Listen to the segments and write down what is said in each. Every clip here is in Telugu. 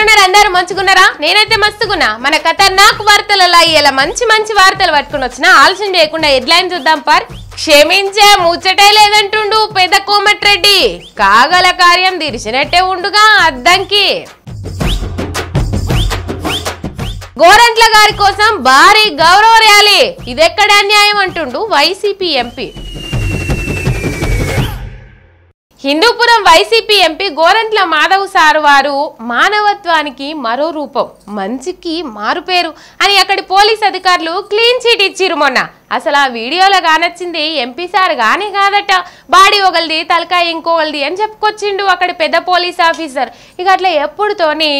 ఎట్లున్నారు అందరు మంచుకున్నారా నేనైతే మస్తుకున్నా మన కథ నాకు వార్తలలో ఇలా మంచి మంచి వార్తలు పట్టుకుని వచ్చిన ఆలస్యం చేయకుండా ఎడ్లైన్ చూద్దాం పర్ క్షమించే ముచ్చటే లేదంటుండు పెద్ద కోమటి రెడ్డి కాగల కార్యం తీర్చినట్టే ఉండుగా అద్దంకి గోరంట్ల గారి కోసం భారీ గౌరవ ర్యాలీ ఇదెక్కడ అన్యాయం అంటుండు YCP MP Hindupuram YCP MP Gorantla Madhav sir వారు మానవత్వానికి మరో రూపం మంచికి మారుపేరు అని అక్కడి పోలీస్ అధికారులు క్లీన్ చీట్ ఇచ్చిరు మొన్న అసలు ఆ వీడియోలో కానొచ్చింది ఎంపీ సార్ కానీ కాదట బాడీ ఒకలిది తలకాయ ఇంకోవలది అని చెప్పుకొచ్చిండు అక్కడి పెద్ద పోలీస్ ఆఫీసర్ ఇక అట్లా ఎప్పుడుతోని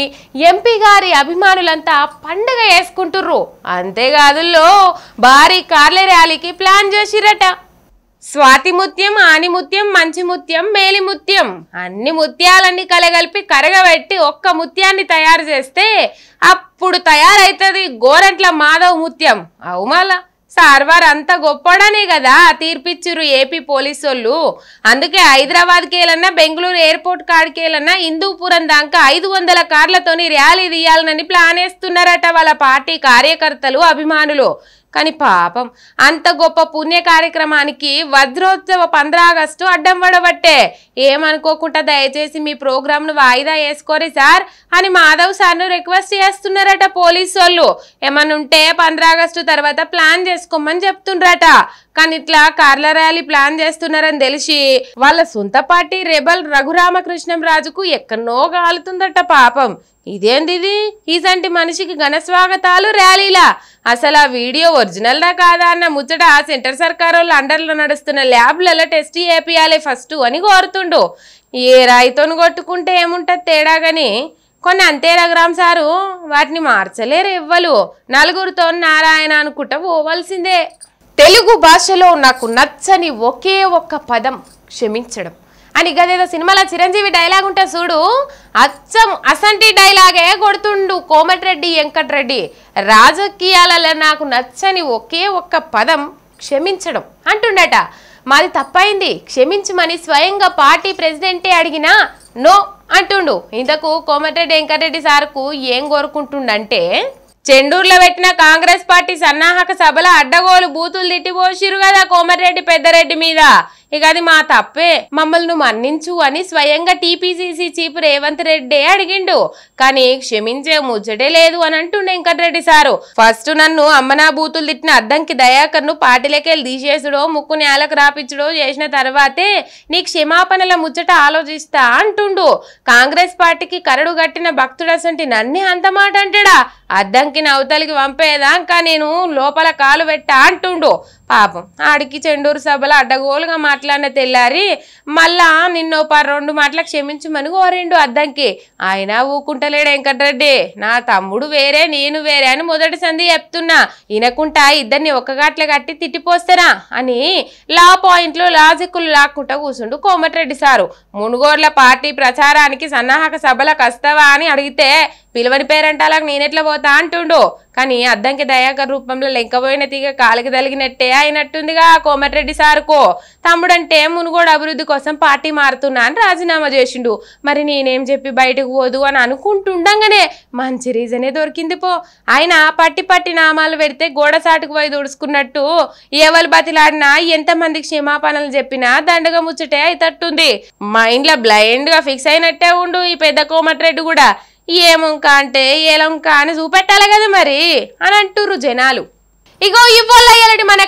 ఎంపీ గారి అభిమానులంతా పండుగ వేసుకుంటుర్రు అంతేకాదుల్లో భారీ కార్ల ర్యాలీకి ప్లాన్ చేసిరట స్వాతిముత్యం ఆనిముత్యం మంచిముత్యం మేలిముత్యం అన్ని ముత్యాలన్నీ కలగలిపి కరగబెట్టి ఒక్క ముత్యాన్ని తయారు చేస్తే అప్పుడు తయారవుతుంది గోరంట్ల మాధవ్ ముత్యం అవుమాల సార్వార్ అంత గొప్పడనే కదా తీర్పిచ్చురు ఏపీ పోలీసోళ్ళు అందుకే హైదరాబాద్కేలన్నా బెంగళూరు ఎయిర్పోర్ట్ కాడికేలన్నా హిందూపురం దాకా ఐదు వందల కార్లతోని ర్యాలీ తీయాలనని ప్లాన్ వేస్తున్నారట వాళ్ళ పార్టీ కార్యకర్తలు అభిమానులు కానీ పాపం అంత గొప్ప పుణ్య కార్యక్రమానికి వజ్రోత్సవ పంద్రాగస్టు అడ్డం పడబట్టే ఏమనుకోకుండా దయచేసి మీ ప్రోగ్రామ్ను వాయిదా వేసుకోరే సార్ అని మాధవ్ సార్ను రిక్వెస్ట్ చేస్తున్నారట పోలీసు వాళ్ళు ఏమనుంటే పంద్రాగస్టు తర్వాత ప్లాన్ చేసుకోమని చెప్తుండ్రట కానీ ఇట్లా కార్ల ర్యాలీ ప్లాన్ చేస్తున్నారని తెలిసి వాళ్ళ సొంత పార్టీ రెబల్ రఘురామకృష్ణం రాజుకు ఎక్కడనో కాలుతుందట పాపం ఇదేంది ఈసంటి మనిషికి ఘన స్వాగతాలు ర్యాలీలా అసలు ఆ వీడియో ఒరిజినల్ నా కాదా అన్న ముచ్చట సెంటర్ సర్కార్ వాళ్ళు అండర్లో నడుస్తున్న ల్యాబ్లలో టెస్ట్ చేపియాలి ఫస్ట్ అని కోరుతుండు ఏ రాయితోను కొట్టుకుంటే ఏముంటుంది తేడాగాని కొన్ని అంతే రఘురామ్ సారు వాటిని మార్చలేరు ఇవ్వలు నలుగురితో నారాయణ అనుకుంటా పోవలసిందే తెలుగు భాషలో నాకు నచ్చని ఒకే ఒక్క పదం క్షమించడం అని గదేదో సినిమాలో చిరంజీవి డైలాగ్ ఉంటే చూడు అచ్చం అసంటి డైలాగే కొడుతుండు కోమటిరెడ్డి వెంకటరెడ్డి రాజకీయాలలో నాకు నచ్చని ఒకే ఒక్క పదం క్షమించడం అంటుండట మాది తప్పైంది క్షమించమని స్వయంగా పార్టీ ప్రెసిడెంటే అడిగినా నో అంటుండు ఇంతకు కోమటిరెడ్డి వెంకటరెడ్డి సార్కు ఏం కోరుకుంటుండంటే చెండూరులో పెట్టిన కాంగ్రెస్ పార్టీ సన్నాహక సభల అడ్డగోలు బూతులు తిట్టిపోసిరు కదా కోమటిరెడ్డి పెద్దరెడ్డి మీద ఇక అది మా తప్పే మమ్మల్ని మన్నించు అని స్వయంగా టీపీసీసీ చీఫ్ రేవంత్ రెడ్డే అడిగిండు కానీ క్షమించే ముచ్చటే లేదు అని అంటుండే వెంకటరెడ్డి సారు ఫస్ట్ నన్ను అమ్మనా బూతులు తిట్టిన అద్దంకి దయాకర్ను పాటిలకెళ్ళి తీసేసుడో ముక్కు నేలకు రాపించడో చేసిన తర్వాతే నీ క్షమాపణల ముచ్చట ఆలోచిస్తా అంటుండు కాంగ్రెస్ పార్టీకి కరడు గట్టిన భక్తుడు అసంటి నన్నే అంత మాట అంటాడా అద్దంకి పంపేదాం కా నేను లోపల కాలు పెట్టా అంటుండు పాపం ఆడికి చెండూరు సభలో అడ్డగోలుగా మాట్లాడిన తెల్లారి మళ్ళా నిన్నో పా రెండు మాటలు క్షమించమని కోరిండు అద్దంకి ఆయన ఊకుంటలేడు వెంకటరెడ్డి నా తమ్ముడు వేరే నేను వేరే అని మొదటి సంధి చెప్తున్నా వినకుంటా ఇద్దరిని ఒక్కగాట్ల కట్టి తిట్టిపోస్తారా అని లా పాయింట్లో లాజిక్కులు లాక్కుంటా కూర్చుండు కోమటిరెడ్డి సారు మునుగోర్ల పార్టీ ప్రచారానికి సన్నాహక సభలకు వస్తావా అని అడిగితే పిలవని పేరంట అలా నేనెట్లా పోతా అంటుండు కానీ అద్దంకి దయాక రూపంలో లెంకపోయిన తీగ కాలికి తలిగినట్టే అయినట్టుందిగా కోమటిరెడ్డి సారుకో తమ్ముడంటే మునుగోడు అభివృద్ధి కోసం పార్టీ మారుతున్నా అని రాజీనామా చేసిండు మరి నేనేం చెప్పి బయటకు పోదు అని అనుకుంటుండగానే మంచి రీజనే దొరికింది పో ఆయన పట్టి పట్టి నామాలు పెడితే గోడ సాటుకు పోయి దూడుచుకున్నట్టు ఏవలు బతిలాడినా ఎంతమంది క్షమాపణలు చెప్పినా దండగా ముచ్చటే అయితట్టుంది మైండ్లో బ్లైండ్గా ఫిక్స్ అయినట్టే ఉండు ఈ పెద్ద కోమటిరెడ్డి కూడా ఏముంక అంటే ఏలంక అని చూపెట్టాలి కదా మరి అని అంటుర్రు జనాలు ఇగో ఇవ్వలేయాలండి మన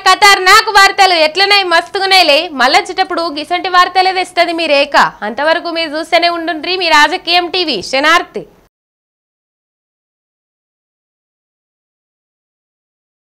నాకు వార్తలు ఎట్లనే మస్తుగునేలే మళ్ళొచ్చేటప్పుడు గిసంటి వార్తలే ఇస్తుంది మీ రేఖ అంతవరకు మీరు చూస్తూనే ఉండుండ్రి మీ రాజకీయం టీవీ శనార్థి